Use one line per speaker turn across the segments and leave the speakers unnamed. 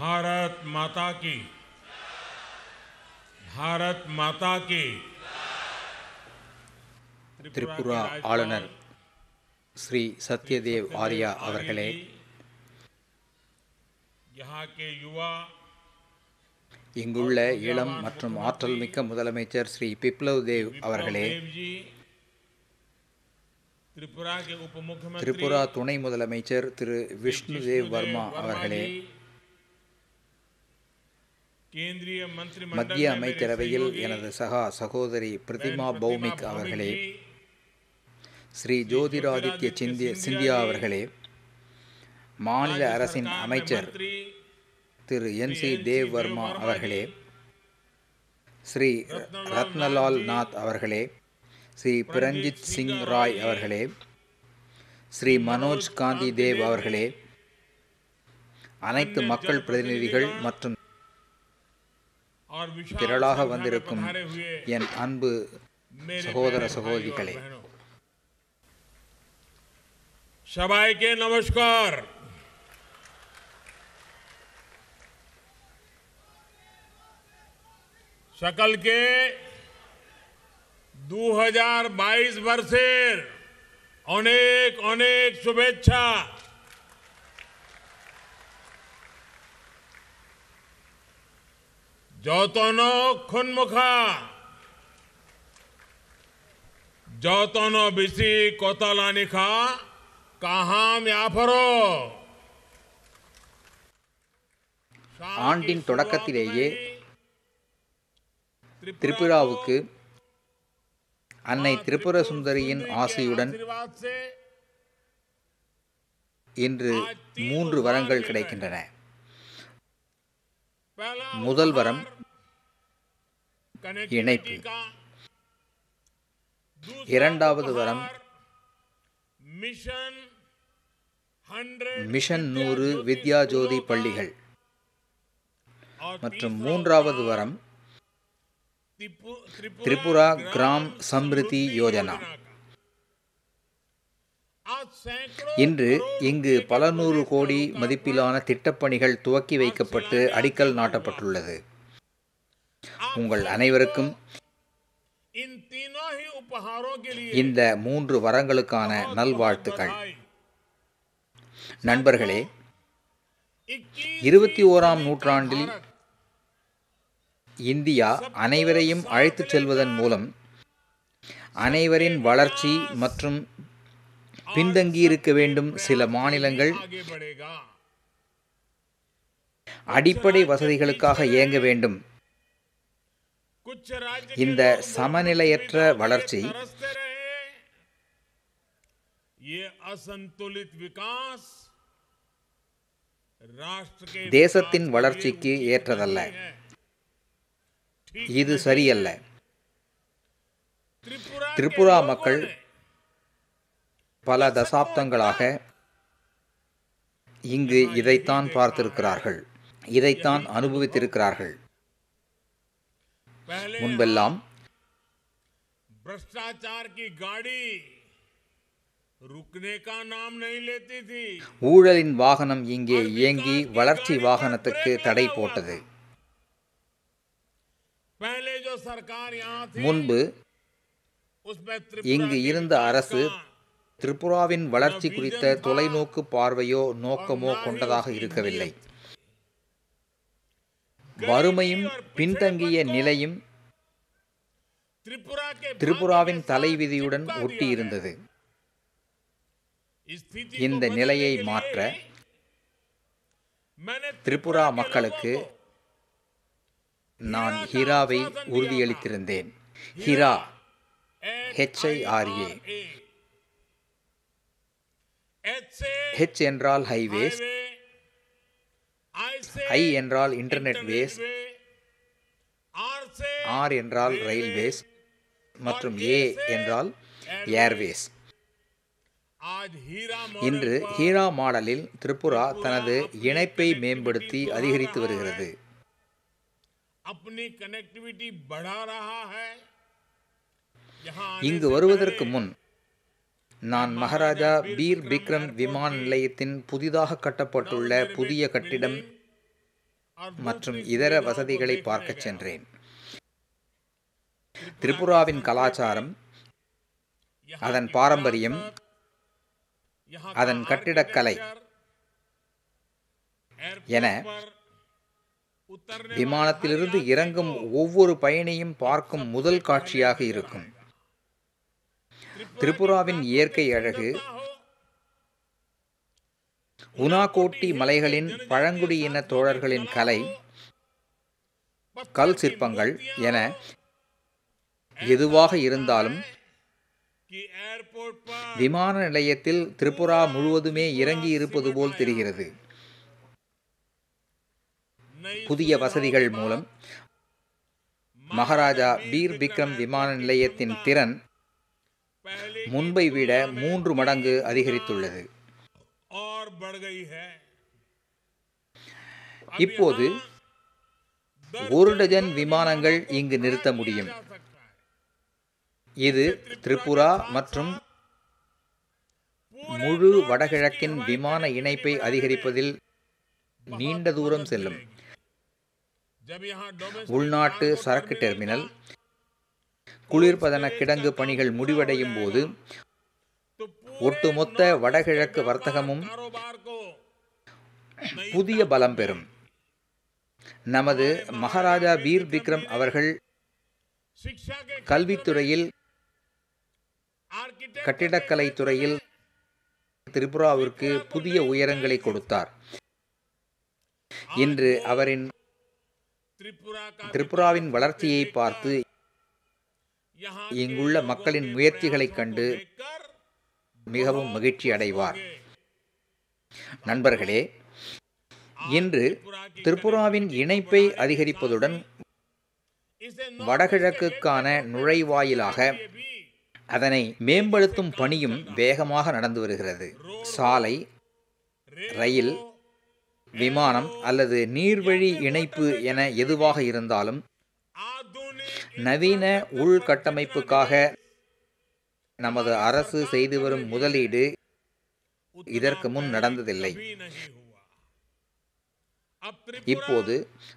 भारत माता की भारत माता की
திரிபுரா ஆளுநர் ஸ்ரீ சத்யதேவ் ஆர்யா அவர்களே இங்குள்ள இளம் மற்றும் ஆற்றல் மிக்க முதலமைச்சர் ஸ்ரீ பிப்ளவ் தேவ் அவர்களே
திரிபுரா துணை
முதலமைச்சர் திரு விஷ்ணுதேவ் வர்மா அவர்களே
மத்திய அமைச்சரவையில்
எனது சகா சகோதரி பிரதிமா பௌமிக் அவர்களே ஸ்ரீ ஜோதிராதித்ய சிந்திய சிந்தியா அவர்களே மாநில அரசின் அமைச்சர் திரு என் சி தேவ் வர்மா அவர்களே ஸ்ரீ ரத்னலால் நாத் அவர்களே ஸ்ரீ பிரஞ்சித் சிங் ராய் அவர்களே ஸ்ரீ மனோஜ் காந்தி தேவ் அவர்களே அனைத்து மக்கள் பிரதிநிதிகள் மற்றும்
திரளாக வந்திருக்கும் என்
அன்பு சகோதர சகோதரிகளே
சபாய்க்கு நமஸ்கார் सकल के 2022 वर्षेर अनेक अनेक शुभेच्छा ಜೋತೋನೋ ಖುನ್ಮುಖ ಜೋತೋನೋ ಬಿಸಿ ಕೋತಲಾನಿಖ கஹாம் யாபரோ
ஆண்டின் தொடக்கத்திலேயே திரிபுராவுக்கு அன்னை திரிபுர சுந்தரியின் ஆசையுடன் இன்று மூன்று வரங்கள் கிடைக்கின்றன முதல்வரம் இணைப்பு இரண்டாவது வரம் மிஷன் நூறு வித்யா ஜோதி பள்ளிகள் மற்றும் மூன்றாவது வரம் திரிபுரா கிராம் சம்ரிதி யோஜனா இன்று இங்கு பல நூறு கோடி மதிப்பிலான திட்டப்பணிகள் துவக்கி வைக்கப்பட்டு அடிக்கல் நாட்டப்பட்டுள்ளது உங்கள் அனைவருக்கும் இந்த மூன்று வரங்களுக்கான நல்வாழ்த்துக்கள் நண்பர்களே இருபத்தி ஓராம் நூற்றாண்டில் இந்தியா அனைவரையும் அழைத்துச் செல்வதன் மூலம் அனைவரின் வளர்ச்சி மற்றும் பின்தங்கியிருக்க வேண்டும் சில மாநிலங்கள் அடிப்படை வசதிகளுக்காக இயங்க வேண்டும் இந்த சமநிலையற்ற வளர்ச்சி தேசத்தின் வளர்ச்சிக்கு ஏற்றதல்ல இது சரியல்ல திரிபுரா மக்கள் பல தசாப்தங்களாக இங்கு இதைத்தான் பார்த்திருக்கிறார்கள் இதைத்தான் அனுபவித்திருக்கிறார்கள் முன்பெல்லாம் ஊழலின் வாகனம் இங்கே இயங்கி வளர்ச்சி வாகனத்துக்கு தடை போட்டது முன்பு இங்கு இருந்த அரசு திரிபுராவின் வளர்ச்சி குறித்த தொலைநோக்கு பார்வையோ நோக்கமோ கொண்டதாக இருக்கவில்லை வறுமையும் பின்தங்கிய நிலையும் திரிபுராவின் தலைவிதியுடன் ஒட்டியிருந்தது இந்த நிலையை மாற்ற திரிபுரா மக்களுக்கு நான் ஹிராவை உறுதியளித்திருந்தேன் ஹிரா ஹெச்ஐஆர்ஏ ஹெச் என்றால் ஹைவேஸ் ஐ என்றால் இன்டர்நெட் வேஸ் ஆர் என்றால் ரயில்வேஸ் மற்றும் ஏ என்றால் ஏர்வேஸ் இன்று ஹீரா மாடலில் திரிபுரா தனது இணைப்பை மேம்படுத்தி அதிகரித்து வருகிறது இங்கு வருவதற்கு முன் நான் மகாராஜா பீர் பிக்ரம் விமான நிலையத்தின் புதிதாக கட்டப்பட்டுள்ள புதிய கட்டிடம் மற்றும் இதர வசதிகளை பார்க்கச் சென்றேன் திரிபுராவின் கலாச்சாரம் அதன் பாரம்பரியம் அதன் கட்டிடக்கலை என விமானத்திலிருந்து இறங்கும் ஒவ்வொரு பயணியும் பார்க்கும் முதல் காட்சியாக இருக்கும் திரிபுராவின் இயற்கை அழகு உனாகோட்டி மலைகளின் பழங்குடியின தோழர்களின் கலை கல் சிற்பங்கள் என எதுவாக இருந்தாலும் விமான நிலையத்தில் திரிபுரா முழுவதுமே இறங்கி இருப்பது போல் தெரிகிறது புதிய வசதிகள் மூலம் மகாராஜா பீர் விக்ரம் விமான நிலையத்தின் திறன் முன்பை விட மூன்று மடங்கு அதிகரித்துள்ளது இப்போது ஒரு டஜன் விமானங்கள் இங்கு நிறுத்த முடியும் இது திரிபுரா மற்றும் முழு வடகிழக்கின் விமான இணைப்பை அதிகரிப்பதில் நீண்ட தூரம் செல்லும் உள்நாட்டு சரக்கு டெர்மினல் குளிர்பதன கிடங்கு பணிகள் முடிவடையும் போது ஒட்டுமொத்த வடகிழக்கு வர்த்தகமும் புதிய பலம் பெறும் நமது மகாராஜா வீர் விக்ரம் அவர்கள் கல்வித்துறையில் கட்டிடக்கலை துறையில் திரிபுராவிற்கு புதிய உயரங்களை கொடுத்தார் இன்று அவரின் திரிபுராவின் வளர்ச்சியை பார்த்து இங்குள்ள மக்களின் முயற்சிகளைக் கண்டு மிகவும் மகிழ்ச்சி அடைவார் நண்பர்களே இன்று திரிபுராவின் இணைப்பை அதிகரிப்பதுடன் வடகிழக்குக்கான நுழைவாயிலாக அதனை மேம்படுத்தும் பணியும் வேகமாக நடந்து வருகிறது சாலை ரயில் விமானம் அல்லது நீர்வழி இணைப்பு என எதுவாக இருந்தாலும் நவீன உள்கட்டமைப்புக்காக நமது அரசு செய்து வரும் முதலீடு இதற்கு முன் நடந்ததில்லை இப்போது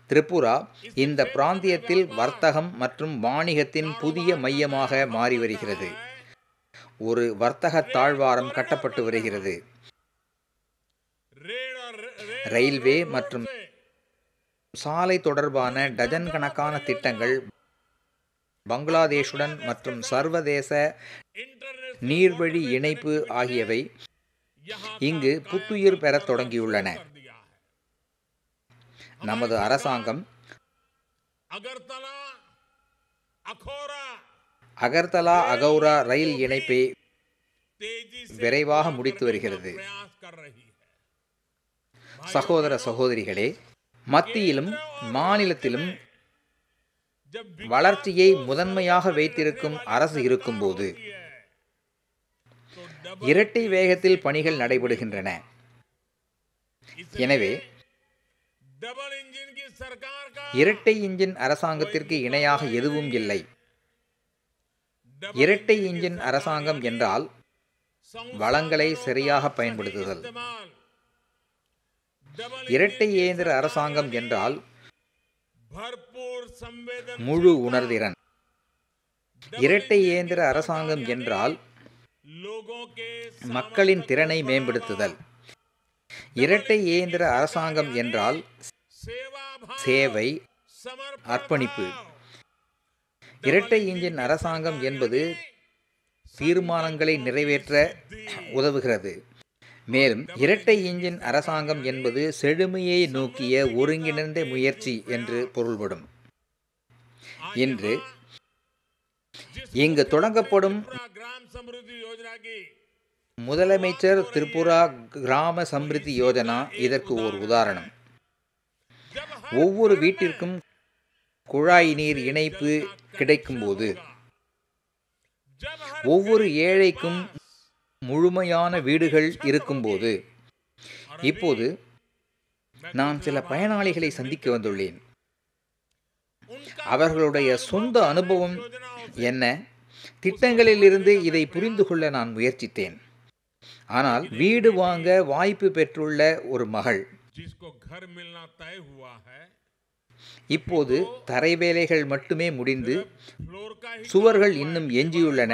திரிபுரா இந்த பிராந்தியத்தில் வர்த்தகம் மற்றும் வாணிகத்தின் புதிய மையமாக மாறி வருகிறது ஒரு வர்த்தக தாழ்வாரம் கட்டப்பட்டு வருகிறது ரயில்வே மற்றும் சாலை தொடர்பான டஜன் கணக்கான திட்டங்கள் பங்களாதேஷுடன் மற்றும் சர்வதேச நீர்வழி இணைப்பு ஆகியவை இங்கு புத்துயிர் பெற தொடங்கியுள்ளன நமது அரசாங்கம் அகர்தலா அகௌரா ரயில் இணைப்பை விரைவாக முடித்து வருகிறது சகோதர சகோதரிகளே மத்தியிலும் மாநிலத்திலும் வளர்ச்சியை முதன்மையாக வைத்திருக்கும் அரசு இருக்கும்போது இரட்டை வேகத்தில் பணிகள் நடைபெறுகின்றன எனவே இரட்டை இன்ஜின் அரசாங்கத்திற்கு இணையாக எதுவும் இல்லை இரட்டை இன்ஜின் அரசாங்கம் என்றால் வளங்களை சரியாக பயன்படுத்துதல் இரட்டை இயந்திர அரசாங்கம் என்றால் முழு உணர்திறன் இரட்டை இயந்திர அரசாங்கம் என்றால் மக்களின் திறனை மேம்படுத்துதல் இரட்டை இயந்திர அரசாங்கம் என்றால் சேவை அர்ப்பணிப்பு இரட்டை இன்ஜின் அரசாங்கம் என்பது தீர்மானங்களை நிறைவேற்ற உதவுகிறது மேலும் இரட்டை இன்ஜின் அரசாங்கம் என்பது செழுமையை நோக்கிய ஒருங்கிணைந்த முயற்சி என்று பொருள்படும் இன்று இங்கு தொடங்கப்படும் முதலமைச்சர் திரிபுரா கிராம சம்ருதி யோஜனா இதற்கு ஒரு உதாரணம் ஒவ்வொரு வீட்டிற்கும் குழாய் நீர் இணைப்பு கிடைக்கும்போது ஒவ்வொரு ஏழைக்கும் முழுமையான வீடுகள் இருக்கும்போது இப்போது நான் சில பயனாளிகளை சந்திக்க வந்துள்ளேன் அவர்களுடைய சொந்த அனுபவம் என்ன திட்டங்களிலிருந்து இதை புரிந்து கொள்ள நான் முயற்சித்தேன் ஆனால் வீடு வாங்க வாய்ப்பு பெற்றுள்ள ஒரு மகள் இப்போது தரை வேலைகள் மட்டுமே முடிந்து சுவர்கள் இன்னும் எஞ்சியுள்ளன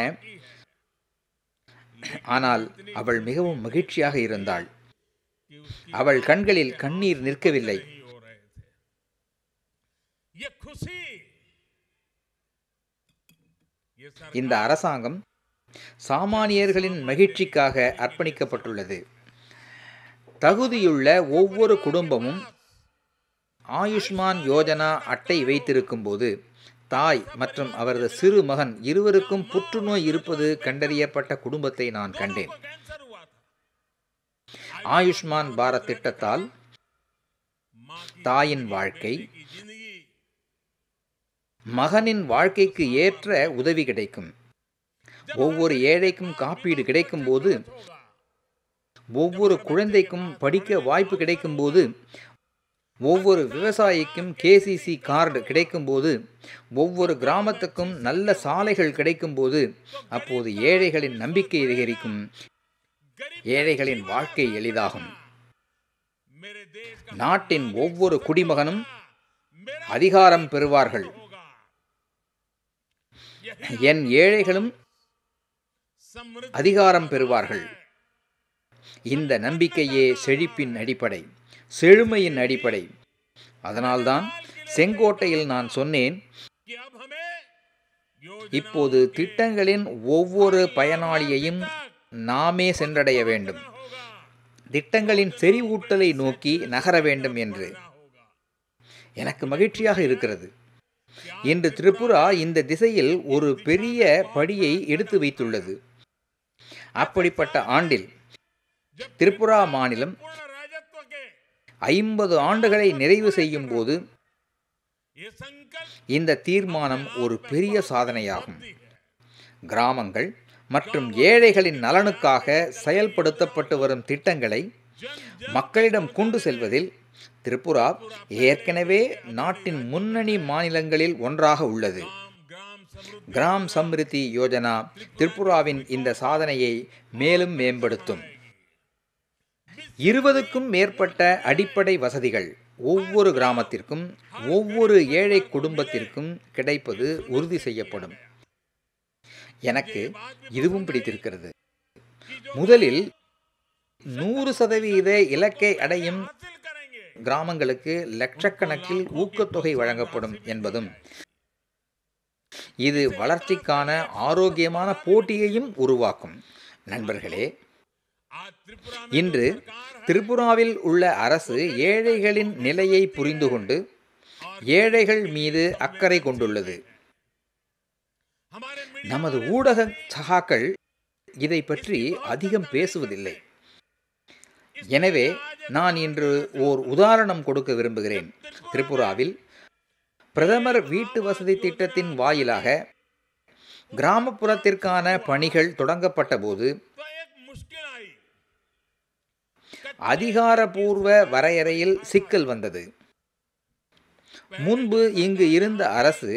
ஆனால் அவள் மிகவும் மகிழ்ச்சியாக இருந்தாள் அவள் கண்களில் கண்ணீர் நிற்கவில்லை இந்த அரசாங்கம் சாமானியர்களின் மகிழ்ச்சிக்காக அர்ப்பணிக்கப்பட்டுள்ளது தகுதியுள்ள ஒவ்வொரு குடும்பமும் ஆயுஷ்மான் யோஜனா அட்டை வைத்திருக்கும் போது தாய் மற்றும் அவரது சிறு மகன் இருவருக்கும் புற்றுநோய் இருப்பது கண்டறியப்பட்ட குடும்பத்தை நான் கண்டேன் ஆயுஷ்மான் பாரத் திட்டத்தால் தாயின் வாழ்க்கை மகனின் வாழ்க்கைக்கு ஏற்ற உதவி கிடைக்கும் ஒவ்வொரு ஏழைக்கும் காப்பீடு கிடைக்கும் போது ஒவ்வொரு குழந்தைக்கும் படிக்க வாய்ப்பு கிடைக்கும் போது ஒவ்வொரு விவசாயிக்கும் கேசிசி கார்டு கிடைக்கும் போது ஒவ்வொரு கிராமத்துக்கும் நல்ல சாலைகள் கிடைக்கும் போது அப்போது ஏழைகளின் நம்பிக்கை அதிகரிக்கும் ஏழைகளின் வாழ்க்கை எளிதாகும் நாட்டின் ஒவ்வொரு குடிமகனும் அதிகாரம் பெறுவார்கள் என் ஏழைகளும் அதிகாரம் பெறுவார்கள் இந்த நம்பிக்கையே செழிப்பின் அடிப்படை செழுமையின் அடிப்படை அதனால்தான் செங்கோட்டையில் நான் சொன்னேன் இப்போது திட்டங்களின் ஒவ்வொரு பயனாளியையும் நாமே சென்றடைய வேண்டும் திட்டங்களின் செறிவூட்டலை நோக்கி நகர வேண்டும் என்று எனக்கு மகிழ்ச்சியாக இருக்கிறது இன்று திரிபுரா இந்த திசையில் ஒரு பெரிய படியை எடுத்து வைத்துள்ளது அப்படிப்பட்ட ஆண்டில் திரிபுரா மாநிலம் ஐம்பது ஆண்டுகளை நிறைவு செய்யும் போது இந்த தீர்மானம் ஒரு பெரிய சாதனையாகும் கிராமங்கள் மற்றும் ஏழைகளின் நலனுக்காக செயல்படுத்தப்பட்டு வரும் திட்டங்களை மக்களிடம் கொண்டு செல்வதில் திரிபுரா ஏற்கனவே நாட்டின் முன்னணி மாநிலங்களில் ஒன்றாக உள்ளது கிராம் சம்ருத்தி யோஜனா திரிபுராவின் இந்த சாதனையை மேலும் மேம்படுத்தும் இருபதுக்கும் மேற்பட்ட அடிப்படை வசதிகள் ஒவ்வொரு கிராமத்திற்கும் ஒவ்வொரு ஏழை குடும்பத்திற்கும் கிடைப்பது உறுதி செய்யப்படும் எனக்கு இதுவும் பிடித்திருக்கிறது முதலில் நூறு சதவீத இலக்கை அடையும் கிராமங்களுக்கு லட்சக்கணக்கில் ஊக்கத்தொகை வழங்கப்படும் என்பதும் இது வளர்ச்சிக்கான ஆரோக்கியமான போட்டியையும் உருவாக்கும் நண்பர்களே இன்று திரிபுராவில் உள்ள அரசு ஏழைகளின் நிலையை புரிந்து கொண்டு ஏழைகள் மீது அக்கறை கொண்டுள்ளது நமது ஊடக சகாக்கள் இதை பற்றி அதிகம் பேசுவதில்லை எனவே நான் இன்று ஓர் உதாரணம் கொடுக்க விரும்புகிறேன் திரிபுராவில் பிரதமர் வீட்டு வசதி திட்டத்தின் வாயிலாக கிராமப்புறத்திற்கான பணிகள் தொடங்கப்பட்ட போது அதிகாரபூர்வ வரையறையில் சிக்கல் வந்தது முன்பு இங்கு இருந்த அரசு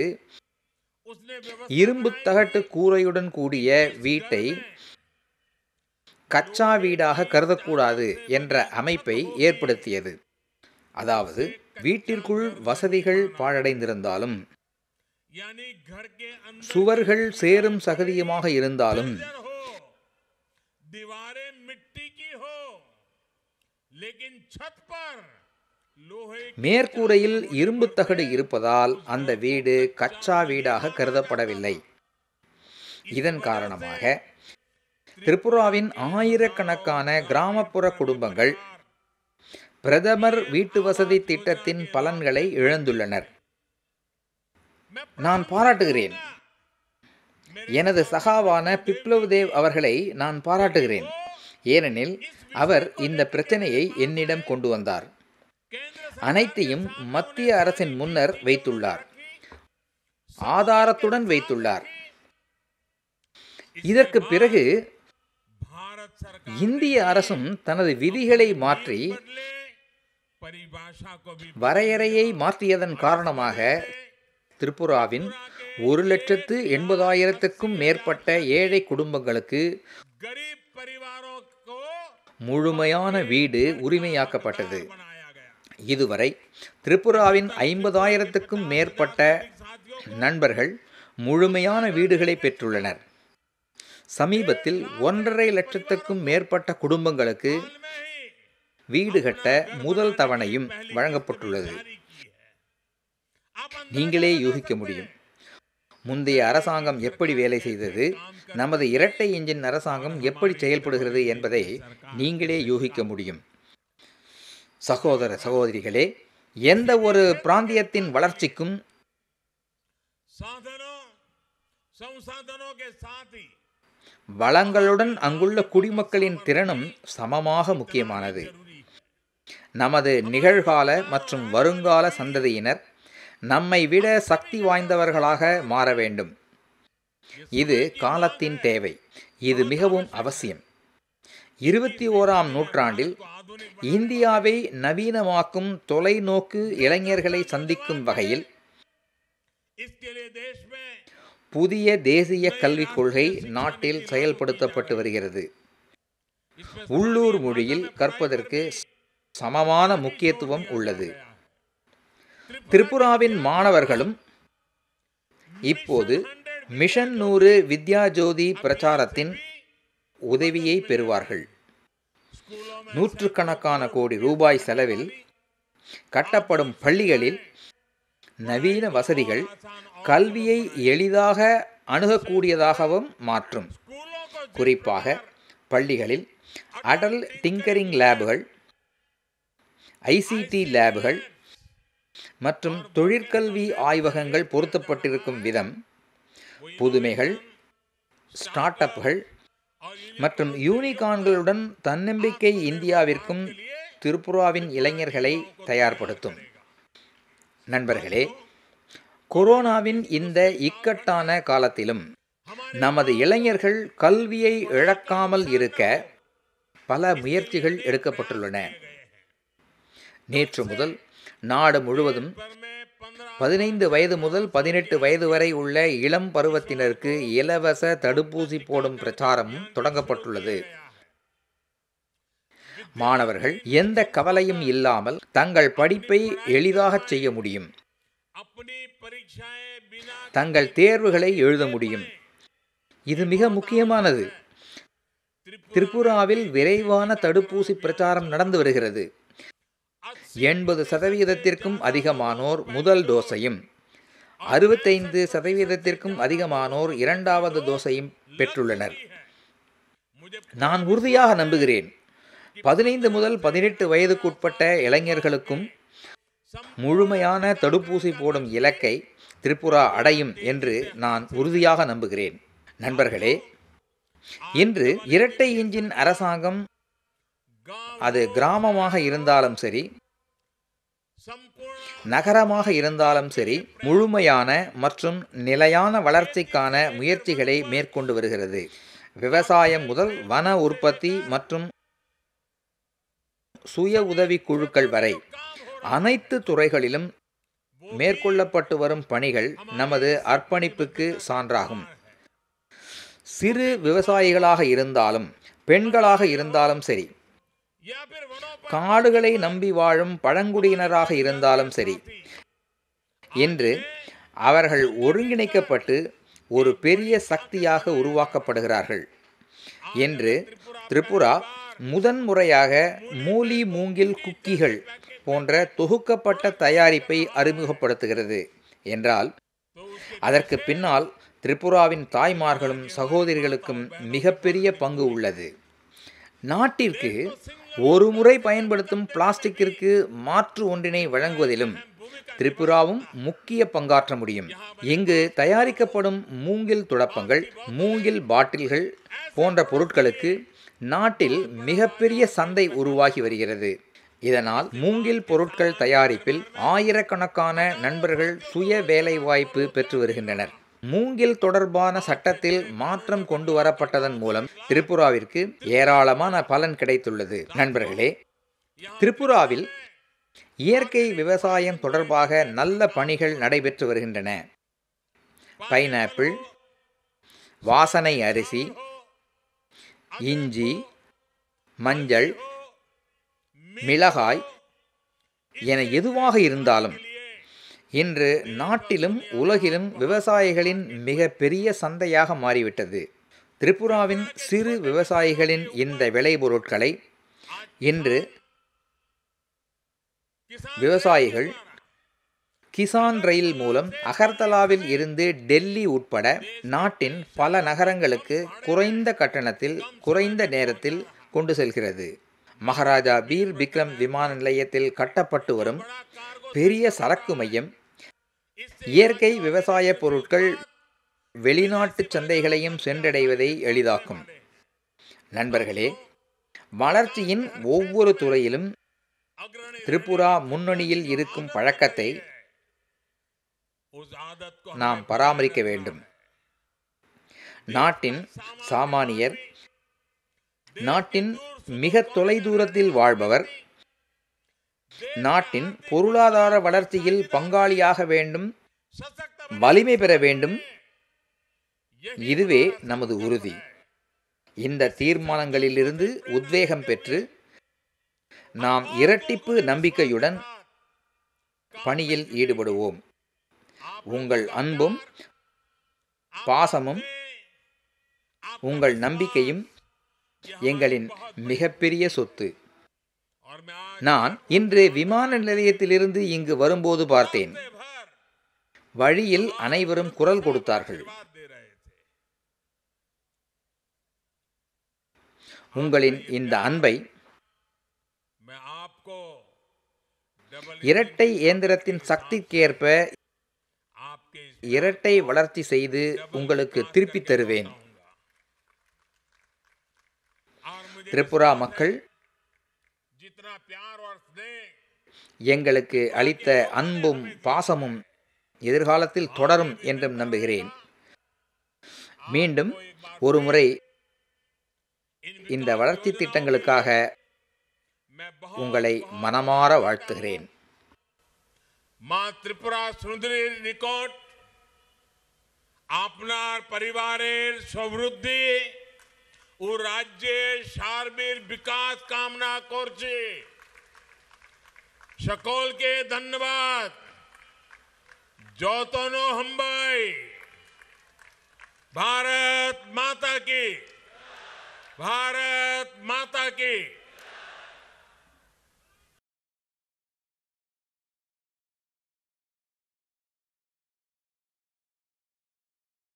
இரும்பு தகட்டு கூரையுடன் கூடிய வீட்டை கச்சா வீடாக கருதக்கூடாது என்ற அமைப்பை ஏற்படுத்தியது அதாவது வீட்டிற்குள் வசதிகள் பாழடைந்திருந்தாலும் சுவர்கள் சேரும் சகதியுமாக இருந்தாலும் மேற்கூரையில் இரும்பு தகடு இருப்பதால் அந்த வீடு கச்சா வீடாக கருதப்படவில்லை இதன் காரணமாக திரிபுராவின் ஆயிரக்கணக்கான கிராமப்புற குடும்பங்கள் பிரதமர் வீட்டு வசதி திட்டத்தின் பலன்களை இழந்துள்ளனர் நான் பாராட்டுகிறேன் எனது சகாவான பிப்ளவ் தேவ் அவர்களை நான் பாராட்டுகிறேன் ஏனெனில் அவர் இந்த பிரச்சனையை என்னிடம் கொண்டு வந்தார் அனைத்தையும் மத்திய அரசின் முன்னர் வைத்துள்ளார் ஆதாரத்துடன் வைத்துள்ளார் இதற்கு பிறகு இந்திய அரசும் தனது விதிகளை மாற்றி வரையறையை மாற்றியதன் காரணமாக திரிபுராவின் ஒரு லட்சத்து எண்பதாயிரத்துக்கும் மேற்பட்ட ஏழை குடும்பங்களுக்கு முழுமையான வீடு உரிமையாக்கப்பட்டது இதுவரை திரிபுராவின் ஐம்பதாயிரத்துக்கும் மேற்பட்ட நண்பர்கள் முழுமையான வீடுகளை பெற்றுள்ளனர் சமீபத்தில் ஒன்றரை லட்சத்துக்கும் மேற்பட்ட குடும்பங்களுக்கு வீடு கட்ட முதல் தவணையும் வழங்கப்பட்டுள்ளது நீங்களே யூகிக்க முடியும் முந்தைய அரசாங்கம் எப்படி வேலை செய்தது நமது இரட்டை இன்ஜின் அரசாங்கம் எப்படி செயல்படுகிறது என்பதை நீங்களே யூகிக்க முடியும் சகோதர சகோதரிகளே எந்த ஒரு பிராந்தியத்தின் வளர்ச்சிக்கும் சாதனோ சம்சாதனோ வளங்களுடன் அங்குள்ள குடிமக்களின் திறனும் சமமாக முக்கியமானது நமது நிகழ்கால மற்றும் வருங்கால சந்ததியினர் நம்மை விட சக்தி வாய்ந்தவர்களாக மாற வேண்டும் இது காலத்தின் தேவை இது மிகவும் அவசியம் இருபத்தி ஓராம் நூற்றாண்டில் இந்தியாவை நவீனமாக்கும் தொலைநோக்கு இளைஞர்களை சந்திக்கும் வகையில் புதிய தேசிய கல்விக் கொள்கை நாட்டில் செயல்படுத்தப்பட்டு வருகிறது உள்ளூர் மொழியில் கற்பதற்கு சமமான முக்கியத்துவம் உள்ளது திரிபுராவின் மாணவர்களும் இப்போது மிஷன் நூறு வித்யா ஜோதி பிரச்சாரத்தின் உதவியை பெறுவார்கள் நூற்றுக்கணக்கான கோடி ரூபாய் செலவில் கட்டப்படும் பள்ளிகளில் நவீன வசதிகள் கல்வியை எளிதாக அணுகக்கூடியதாகவும் மாற்றும் குறிப்பாக பள்ளிகளில் அடல் டிங்கரிங் லேபுகள் ஐசிடி லேபுகள் மற்றும் தொழிற்கல்வி ஆய்வகங்கள் பொருத்தப்பட்டிருக்கும் விதம் புதுமைகள் ஸ்டார்ட் அப்புகள் மற்றும் யூனிகான்களுடன் தன்னம்பிக்கை இந்தியாவிற்கும் திரிபுராவின் இளைஞர்களை தயார்படுத்தும் நண்பர்களே கொரோனாவின் இந்த இக்கட்டான காலத்திலும் நமது இளைஞர்கள் கல்வியை இழக்காமல் இருக்க பல முயற்சிகள் எடுக்கப்பட்டுள்ளன நேற்று முதல் நாடு முழுவதும் பதினைந்து வயது முதல் பதினெட்டு வயது வரை உள்ள இளம் பருவத்தினருக்கு இலவச தடுப்பூசி போடும் பிரச்சாரமும் தொடங்கப்பட்டுள்ளது மாணவர்கள் எந்த கவலையும் இல்லாமல் தங்கள் படிப்பை எளிதாக செய்ய முடியும் தங்கள் தேர்வுகளை எழுத முடியும் இது மிக முக்கியமானது திரிபுராவில் விரைவான தடுப்பூசி பிரச்சாரம் நடந்து வருகிறது எண்பது சதவீதத்திற்கும் அதிகமானோர் முதல் டோஸையும் அறுபத்தைந்து சதவீதத்திற்கும் அதிகமானோர் இரண்டாவது டோஸையும் பெற்றுள்ளனர் நான் உறுதியாக நம்புகிறேன் பதினைந்து முதல் பதினெட்டு வயதுக்குட்பட்ட இளைஞர்களுக்கும் முழுமையான தடுப்பூசி போடும் இலக்கை திரிபுரா அடையும் என்று நான் உறுதியாக நம்புகிறேன் நண்பர்களே இன்று இரட்டை இன்ஜின் அரசாங்கம் அது கிராமமாக இருந்தாலும் சரி நகரமாக இருந்தாலும் சரி முழுமையான மற்றும் நிலையான வளர்ச்சிக்கான முயற்சிகளை மேற்கொண்டு வருகிறது விவசாயம் முதல் வன உற்பத்தி மற்றும் சுய உதவி குழுக்கள் வரை அனைத்து துறைகளிலும் மேற்கொள்ளப்பட்டு வரும் பணிகள் நமது அர்ப்பணிப்புக்கு சான்றாகும் சிறு விவசாயிகளாக இருந்தாலும் பெண்களாக இருந்தாலும் சரி காடுகளை நம்பி வாழும் பழங்குடியினராக இருந்தாலும் சரி என்று அவர்கள் ஒருங்கிணைக்கப்பட்டு ஒரு பெரிய சக்தியாக உருவாக்கப்படுகிறார்கள் என்று திரிபுரா முதன்முறையாக மூலி மூங்கில் குக்கிகள் போன்ற தொகுக்கப்பட்ட தயாரிப்பை அறிமுகப்படுத்துகிறது என்றால் அதற்கு பின்னால் திரிபுராவின் தாய்மார்களும் சகோதரிகளுக்கும் மிகப்பெரிய பங்கு உள்ளது நாட்டிற்கு ஒரு முறை பயன்படுத்தும் பிளாஸ்டிக்கிற்கு மாற்று ஒன்றினை வழங்குவதிலும் திரிபுராவும் முக்கிய பங்காற்ற முடியும் இங்கு தயாரிக்கப்படும் மூங்கில் துடப்பங்கள் மூங்கில் பாட்டில்கள் போன்ற பொருட்களுக்கு நாட்டில் மிகப்பெரிய சந்தை உருவாகி வருகிறது இதனால் மூங்கில் பொருட்கள் தயாரிப்பில் ஆயிரக்கணக்கான நண்பர்கள் சுய வேலைவாய்ப்பு பெற்று வருகின்றனர் மூங்கில் தொடர்பான சட்டத்தில் மாற்றம் கொண்டு வரப்பட்டதன் மூலம் திரிபுராவிற்கு ஏராளமான பலன் கிடைத்துள்ளது நண்பர்களே திரிபுராவில் இயற்கை விவசாயம் தொடர்பாக நல்ல பணிகள் நடைபெற்று வருகின்றன பைனாப்பிள் வாசனை அரிசி இஞ்சி மஞ்சள் மிளகாய் என எதுவாக இருந்தாலும் இன்று நாட்டிலும் உலகிலும் விவசாயிகளின் மிக பெரிய சந்தையாக மாறிவிட்டது திரிபுராவின் சிறு விவசாயிகளின் இந்த விளைபொருட்களை இன்று விவசாயிகள் கிசான் ரயில் மூலம் அகர்தலாவில் இருந்து டெல்லி உட்பட நாட்டின் பல நகரங்களுக்கு குறைந்த கட்டணத்தில் குறைந்த நேரத்தில் கொண்டு செல்கிறது மகாராஜா பீர் விக்ரம் விமான நிலையத்தில் கட்டப்பட்டு வரும் பெரிய சரக்கு மையம் இயற்கை விவசாய பொருட்கள் வெளிநாட்டு சந்தைகளையும் சென்றடைவதை எளிதாக்கும் நண்பர்களே வளர்ச்சியின் ஒவ்வொரு துறையிலும் திரிபுரா முன்னணியில் இருக்கும் பழக்கத்தை நாம் பராமரிக்க வேண்டும் நாட்டின் சாமானியர் நாட்டின் மிக தொலைதூரத்தில் வாழ்பவர் நாட்டின் பொருளாதார வளர்ச்சியில் பங்காளியாக வேண்டும் வலிமை பெற வேண்டும் இதுவே நமது உறுதி இந்த தீர்மானங்களிலிருந்து உத்வேகம் பெற்று நாம் இரட்டிப்பு நம்பிக்கையுடன் பணியில் ஈடுபடுவோம் உங்கள் அன்பும் பாசமும் உங்கள் நம்பிக்கையும் எங்களின் மிகப்பெரிய சொத்து நான் இன்று விமான நிலையத்திலிருந்து இங்கு வரும்போது பார்த்தேன் வழியில் அனைவரும் குரல் கொடுத்தார்கள் உங்களின் இந்த அன்பை இரட்டை இயந்திரத்தின் சக்திக்கேற்ப இரட்டை வளர்ச்சி செய்து உங்களுக்கு திருப்பித் தருவேன் திரிபுரா மக்கள் எங்களுக்கு அளித்த அன்பும் பாசமும் எதிர்காலத்தில் தொடரும் என்றும் நம்புகிறேன் மீண்டும் ஒரு முறை இந்த வளர்ச்சி திட்டங்களுக்காக உங்களை மனமாற வாழ்த்துகிறேன்
मां त्रिपुरा राज्य शार्बीर विकास कामना कर सकोल के धन्यवाद जोतोनो हम्बाई भारत माता की भारत माता की